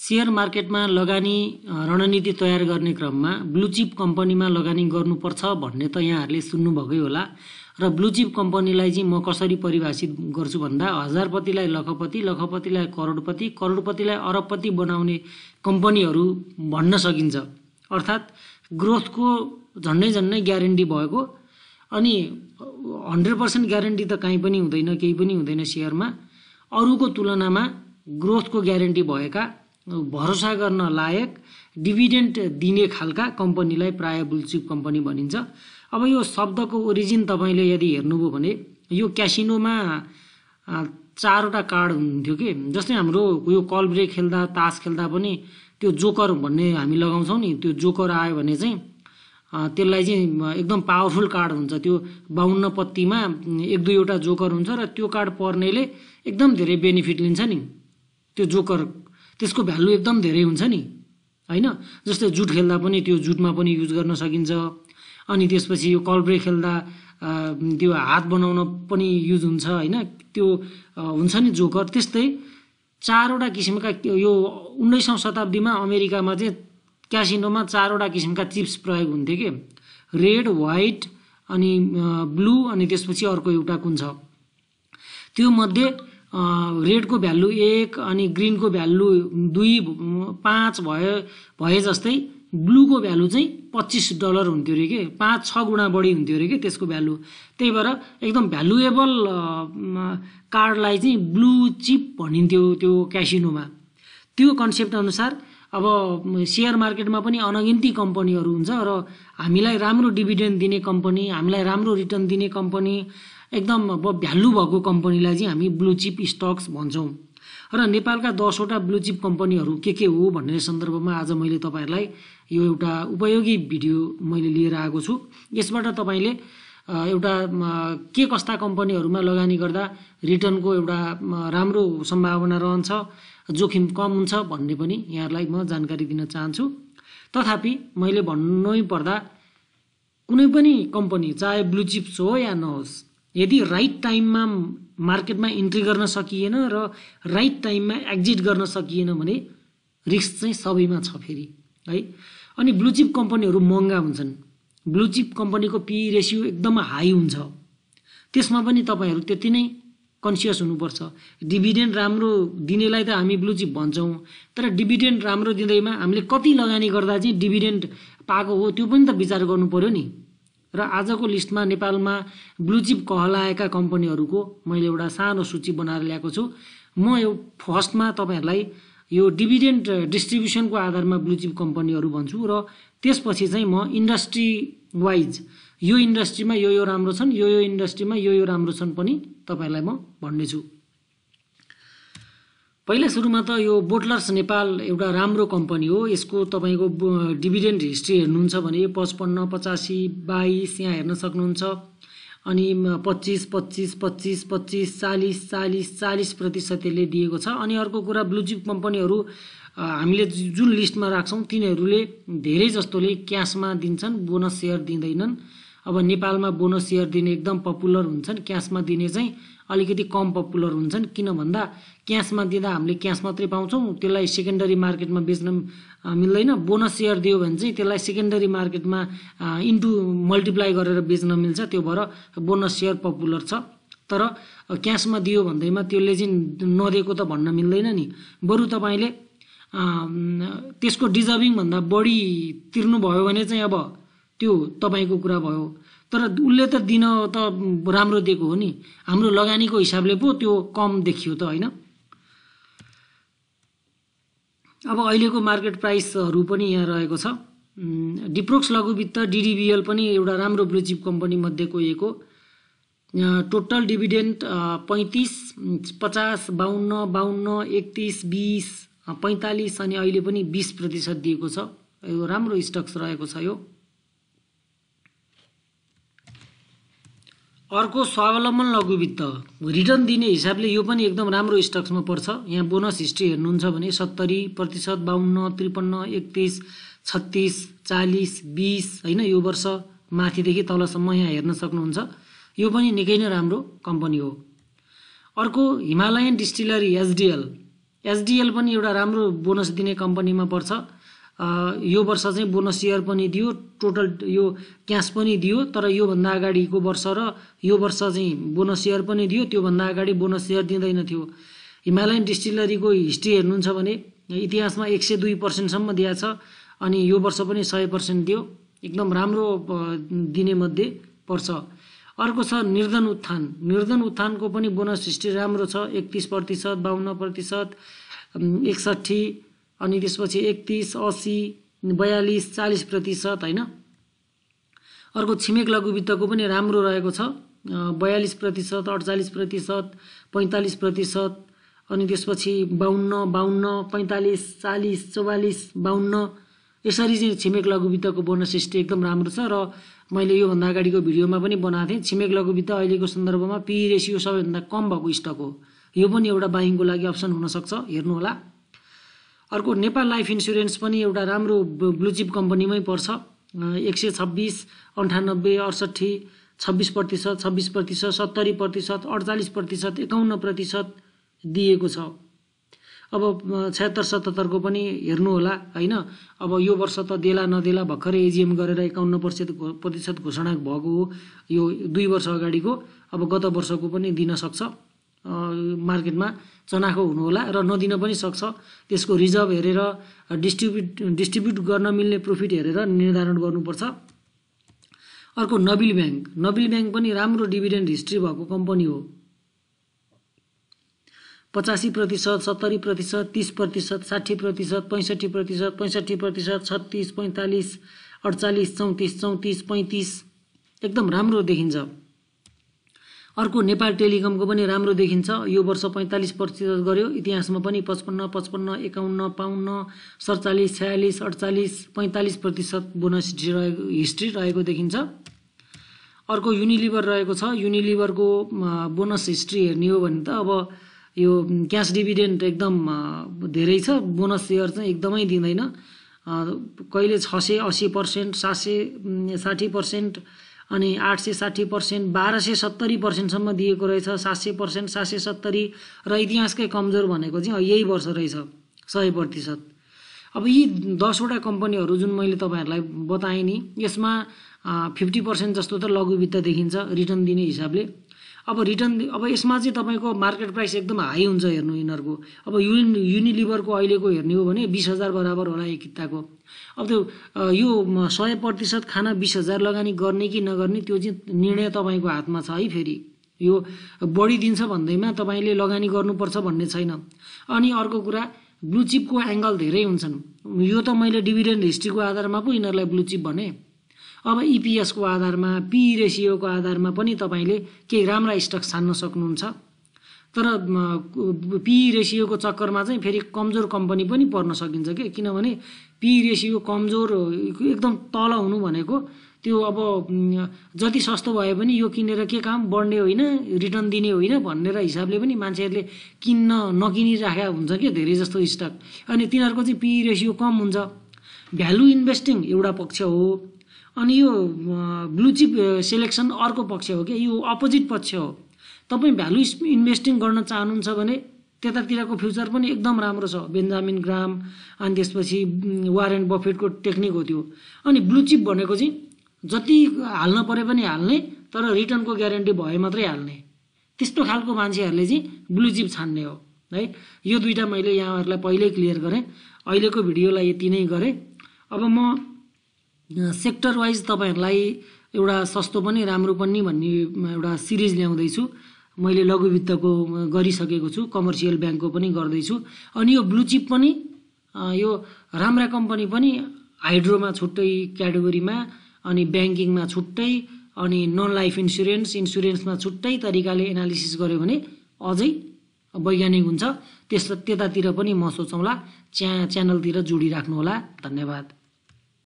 share मार्केटमा लगानी रणनीति तयार गर्ने क्रममा ब्लुचिप कम्पनीमा लगानी गर्नुपर्छ भन्ने त यहाँहरूले सुन्नुभएकै होला र ब्लुचिप कम्पनीलाई चाहिँ म कसरी परिभाषित गर्छु भन्दा हजारपतिलाई लखपति लखपतिलाई करोडपति करोडपतिलाई अरबपति बनाउने कम्पनीहरू भन्न सकिन्छ अर्थात् ग्रोथको झन्डै झन्डै ग्यारेन्टी भएको अनि हन्ड्रेड पर्सेन्ट ग्यारेन्टी त काहीँ पनि हुँदैन केही पनि हुँदैन सेयरमा अरूको तुलनामा ग्रोथको ग्यारेन्टी भएका भरोसा गर्न लायक डिभिडेन्ट दिने खालका कम्पनीलाई प्राय बुलचिप कम्पनी भनिन्छ अब यो शब्दको ओरिजिन तपाईँले यदि हेर्नुभयो भने यो क्यासिनोमा चारवटा कार्ड हुन्थ्यो कि जस्तै हाम्रो यो कलब्रे खेल्दा तास खेल्दा पनि त्यो जोकर भन्ने हामी लगाउँछौँ नि त्यो जोकर आयो भने चाहिँ त्यसलाई चाहिँ एकदम पावरफुल कार्ड हुन्छ त्यो बाहुन्न पत्तीमा एक दुईवटा जोकर हुन्छ र त्यो कार्ड पर्नेले एकदम धेरै बेनिफिट लिन्छ नि त्यो जोकर त्यसको भ्यालु एकदम धेरै हुन्छ नि होइन जस्तै जुट खेल्दा पनि त्यो जुटमा पनि युज गर्न सकिन्छ अनि त्यसपछि यो कलब्रे खेल्दा त्यो हात बनाउन पनि युज हुन्छ होइन त्यो हुन्छ नि जोकर त्यस्तै चारवटा किसिमका यो उन्नाइसौँ शताब्दीमा अमेरिकामा चाहिँ क्यासिनोमा चारवटा किसिमका चिप्स प्रयोग हुन्थ्यो कि रेड व्हाइट अनि ब्लू अनि त्यसपछि अर्को एउटा कुन छ त्यो मध्ये रेडको भ्यालु एक अनि ग्रिनको भ्यालु दुई पाँच भए भए जस्तै ब्लूको भ्यालु चाहिँ पच्चिस डलर हुन्थ्यो अरे कि पाँच छ गुणा बढी हुन्थ्यो अरे कि त्यसको भ्यालु त्यही भएर एकदम भ्यालुएबल कार्डलाई चाहिँ ब्लू चिप भनिन्थ्यो त्यो क्यासिनोमा त्यो कन्सेप्ट अनुसार अब सेयर मार्केटमा पनि अनगिन्ती कम्पनीहरू हुन्छ र हामीलाई राम्रो डिभिडेन्ड दिने कम्पनी हामीलाई राम्रो रिटर्न दिने कम्पनी एकदम अब भ्यालु भएको कम्पनीलाई चाहिँ हामी ब्लु चिप स्टक्स भन्छौँ र नेपालका दसवटा ब्लु चिप कम्पनीहरू के के हो भन्ने सन्दर्भमा आज मैले तपाईँहरूलाई यो एउटा उपयोगी भिडियो मैले लिएर आएको छु यसबाट तपाईँले एउटा के कस्ता कम्पनीहरूमा लगानी गर्दा रिटर्नको एउटा राम्रो सम्भावना रहन्छ जोखिम कम हुन्छ भन्ने पनि यहाँहरूलाई म जानकारी दिन चाहन्छु तथापि मैले भन्नै पर्दा कुनै पनि कम्पनी चाहे चिप्स हो या नहोस् यदि राइट टाइममा मार्केटमा इन्ट्री गर्न सकिएन र राइट टाइममा एक्जिट गर्न सकिएन भने रिस्क चाहिँ सबैमा छ फेरि है अनि ब्लुचिप कम्पनीहरू महँगा हुन्छन् ब्लुचिप कम्पनीको पी रेसियो एकदम हाई हुन्छ त्यसमा पनि तपाईँहरू त्यति नै कन्सियस हुनुपर्छ डिभिडेन्ड राम्रो दिनेलाई त हामी ब्लुचिप भन्छौँ तर डिभिडेन्ड राम्रो दिँदैमा हामीले कति लगानी गर्दा चाहिँ डिभिडेन्ड पाएको हो त्यो पनि त विचार गर्नु नि र आजको लिस्टमा नेपालमा ब्लुचिप कहलाएका कम्पनीहरूको मैले एउटा सानो सूची बनाएर ल्याएको छु म यो फर्स्टमा तपाईँहरूलाई यो डिभिडेन्ट डिस्ट्रिब्युसनको आधारमा ब्लुचिप कम्पनीहरू भन्छु र त्यसपछि चाहिँ म इन्डस्ट्री वाइज यो इन्डस्ट्रीमा यो यो राम्रो छन् यो यो इन्डस्ट्रीमा यो यो राम्रो छन् पनि तपाईँहरूलाई म भन्नेछु पहिला सुरुमा त यो बोटलर्स नेपाल एउटा राम्रो कम्पनी हो यसको तपाईँको डिभिडेन्ड हिस्ट्री हेर्नुहुन्छ भने पचपन्न पचासी बाइस यहाँ हेर्न सक्नुहुन्छ अनि पच्चिस पच्चिस पच्चिस पच्चिस चालिस चालिस चालिस प्रतिशत यसले दिएको छ अनि अर्को कुरा ब्लुचिप कम्पनीहरू हामीले जुन लिस्टमा राख्छौँ तिनीहरूले धेरै जस्तोले क्यासमा दिन्छन् बोनस सेयर दिँदैनन् अब नेपालमा बोनस सेयर दिने एकदम पपुलर हुन्छन् क्यासमा दिने चाहिँ अलिकति कम पपुलर हुन्छन् किन भन्दा क्यासमा दिँदा हामीले क्यास मात्रै पाउँछौँ त्यसलाई सेकेन्डरी मार्केटमा बेच्न मिल्दैन बोनस सेयर दियो भने चाहिँ त्यसलाई सेकेन्डरी मार्केटमा इन्टु मल्टिप्लाई गरेर बेच्न मिल्छ त्यो भएर बोनस सेयर पपुलर छ तर क्यासमा दियो भन्दैमा त्यसले चाहिँ नदिएको त भन्न मिल्दैन नि बरु तपाईँले त्यसको डिजर्भिङभन्दा बढी तिर्नुभयो भने चाहिँ अब त्यो तपाईँको कुरा भयो तर उसले त दिन त राम्रो दिएको हो नि हाम्रो लगानीको हिसाबले पो त्यो कम देखियो त होइन अब अहिलेको मार्केट प्राइसहरू पनि यहाँ रहेको छ डिप्रोक्स लघुवित्त डिडिबिएल पनि एउटा राम्रो ब्लुचिप कम्पनीमध्येको एक हो टोटल डिभिडेन्ट पैँतिस पचास बाहन्न बाहन्न एकतिस बिस पैँतालिस अनि अहिले पनि बिस प्रतिशत दिएको छ यो राम्रो स्टक्स रहेको छ यो अर्को स्वावलम्बन लघुवित्त रिटर्न दिने हिसाबले यो पनि एकदम राम्रो स्टक्समा पर्छ यहाँ बोनस हिस्ट्री हेर्नुहुन्छ भने सत्तरी प्रतिशत बाहन्न त्रिपन्न एकतिस छत्तिस चालिस बिस होइन यो वर्ष माथिदेखि तलसम्म यहाँ हेर्न सक्नुहुन्छ यो पनि निकै नै राम्रो कम्पनी हो अर्को हिमालयन डिस्टिलरी एसडिएल एसडिएल पनि एउटा राम्रो बोनस दिने कम्पनीमा पर्छ यो वर्ष चाहिँ बोनस इयर पनि दियो टोटल यो क्यास पनि दियो तर योभन्दा अगाडिको वर्ष र यो वर्ष चाहिँ बोनस इयर पनि दियो त्योभन्दा अगाडि बोनस इयर दिँदैन थियो हिमालयन डिस्टिलरीको हिस्ट्री हेर्नुहुन्छ भने इतिहासमा एक सय दुई पर्सेन्टसम्म दिएको छ अनि यो वर्ष पनि सय पर्सेन्ट दियो एकदम राम्रो दिने मध्ये पर्छ अर्को छ निर्धन उत्थान निर्धन उत्थानको पनि बोनस हिस्ट्री राम्रो छ एकतिस प्रतिशत बाहन्न प्रतिशत एकसट्ठी अनि त्यसपछि एकतिस असी बयालिस चालिस प्रतिशत होइन अर्को छिमेक लघु वित्तको पनि राम्रो रहेको छ बयालिस प्रतिशत अडचालिस प्रतिशत पैँतालिस प्रतिशत अनि त्यसपछि बाहन्न बाहन्न पैँतालिस चालिस चौवालिस बाहन्न यसरी चाहिँ छिमेक लघु वित्तको बोनस हिस्ट्री एकदम राम्रो छ र मैले योभन्दा अगाडिको भिडियोमा पनि बनाएको थिएँ छिमेक लघु वित्त अहिलेको सन्दर्भमा पी रेसियो सबैभन्दा कम भएको स्टक हो यो पनि एउटा बाइङको लागि अप्सन हुनसक्छ हेर्नुहोला अर्को नेपाल लाइफ इन्सुरेन्स पनि एउटा राम्रो ब्लुचिप कम्पनीमै पर्छ एक सय छब्बिस अन्ठानब्बे अडसट्ठी छब्बिस प्रतिशत छब्बिस प्रतिशत सत्तरी प्रतिशत अडचालिस प्रतिशत एकाउन्न प्रतिशत दिएको छ अब छत्तर सतहत्तरको पनि हेर्नुहोला होइन अब यो वर्ष त देला नदेला भर्खरै एजिएम गरेर एकाउन्न प्रतिशत प्रतिशत घोषणा भएको हो यो दुई वर्ष अगाडिको अब गत वर्षको पनि दिन सक्छ मार्केटमा चनाखो हुनुहोला र नदिन पनि सक्छ त्यसको रिजर्भ हेरेर डिस्ट्रिब्युट डिस्ट्रिब्युट गर्न मिल्ने प्रफिट हेरेर निर्धारण गर्नुपर्छ अर्को नबिल ब्याङ्क नबिल ब्याङ्क पनि राम्रो डिभिडेन्ड हिस्ट्री भएको कम्पनी हो पचासी प्रतिशत सत्तरी प्रतिशत तिस प्रतिशत साठी प्रतिशत पैँसठी प्रतिशत पैँसठी प्रतिशत छत्तिस पैँतालिस अडचालिस चौतिस चौतिस पैँतिस एकदम राम्रो देखिन्छ अर्को नेपाल टेलिकमको पनि राम्रो देखिन्छ यो वर्ष पैँतालिस प्रतिशत गऱ्यो इतिहासमा पनि पचपन्न पचपन्न एकाउन्न पाउन्न सडचालिस छयालिस अडचालिस पैँतालिस प्रतिशत बोनस रहेको हिस्ट्री रहेको देखिन्छ अर्को युनिलिभर रहेको छ युनिलिभरको बोनस हिस्ट्री हेर्ने हो भने त अब यो क्यास डिभिडेन्ट एकदम धेरै छ बोनस सेयर चाहिँ एकदमै दिँदैन कहिले छ सय असी पर्सेन्ट सात सय साठी पर्सेन्ट अनि आठ सय साठी पर्सेन्ट बाह्र सय सत्तरी पर्सेन्टसम्म दिएको रहेछ सात सय पर्सेन्ट सात सय सत्तरी र इतिहासकै कमजोर भनेको चाहिँ यही वर्ष रहेछ सय प्रतिशत अब यी दसवटा कम्पनीहरू जुन मैले तपाईँहरूलाई बताएँ नि यसमा फिफ्टी पर्सेन्ट जस्तो त लघु वित्त देखिन्छ रिटर्न दिने हिसाबले अब रिटर्न अब यसमा चाहिँ तपाईँको मार्केट प्राइस एकदम हाई हुन्छ हेर्नु यिनीहरूको अब युनि युनिलिभरको अहिलेको हेर्ने हो भने बिस हजार बराबर होला एक किताको अब त्यो यो सय प्रतिशत खाना बिस हजार लगानी गर्ने कि नगर्ने त्यो चाहिँ निर्णय तपाईँको हातमा छ है फेरि यो दिन्छ भन्दैमा तपाईँले लगानी गर्नुपर्छ भन्ने छैन अनि अर्को कुरा ब्लुचिपको एङ्गल धेरै हुन्छन् यो त मैले डिभिडेन्ड हिस्ट्रीको आधारमा पो यिनीहरूलाई ब्लुचिप भने अब इपिएसको e आधारमा पी रेसियोको आधारमा पनि तपाईँले केही राम्रा स्टक छान्न सक्नुहुन्छ तर पी रेसियोको चक्करमा चाहिँ फेरि कमजोर कम्पनी पनि पर्न सकिन्छ कि किनभने पी रेसियो कमजोर एकदम तल हुनु भनेको त्यो अब जति सस्तो भए पनि यो किनेर के काम बढ्ने होइन रिटर्न दिने होइन भनेर हिसाबले पनि मान्छेहरूले किन्न नकिनिराखेका हुन्छ क्या धेरै जस्तो स्टक अनि तिनीहरूको चाहिँ पी रेसियो कम हुन्छ भ्यालु इन्भेस्टिङ एउटा पक्ष हो अनि यो ब्लुचिप सेलेक्सन अर्को पक्ष हो क्या यो अपोजिट पक्ष हो तपाईँ भ्यालु इन्भेस्टिङ गर्न चाहनुहुन्छ भने त्यतातिरको फ्युचर पनि एकदम राम्रो छ बेन्जामिन ग्राम अनि त्यसपछि वारेन बफेटको टेक्निक हो त्यो अनि ब्लुचिप भनेको चाहिँ जति हाल्न परे पनि हाल्ने तर रिटर्नको ग्यारेन्टी भए मात्रै हाल्ने त्यस्तो खालको मान्छेहरूले चाहिँ ब्लुचिप छान्ने हो है यो दुइटा मैले यहाँहरूलाई पहिल्यै क्लियर गरेँ अहिलेको भिडियोलाई यति नै गरेँ अब म सेक्टर वाइज तपाईँहरूलाई एउटा सस्तो पनि राम्रो पनि भन्ने एउटा सिरिज ल्याउँदैछु मैले लघुवित्तको गरिसकेको छु कमर्सियल ब्याङ्कको पनि गर्दैछु अनि यो ब्लु चिप पनि यो राम्रा कम्पनी पनि हाइड्रोमा छुट्टै क्याटेगोरीमा अनि ब्याङ्किङमा छुट्टै अनि नन लाइफ इन्सुरेन्स इन्सुरेन्समा छुट्टै तरिकाले एनालिसिस गऱ्यो भने अझै वैज्ञानिक हुन्छ त्यस त्यतातिर पनि म सोचौँला च्या च्यानलतिर जोडिराख्नुहोला धन्यवाद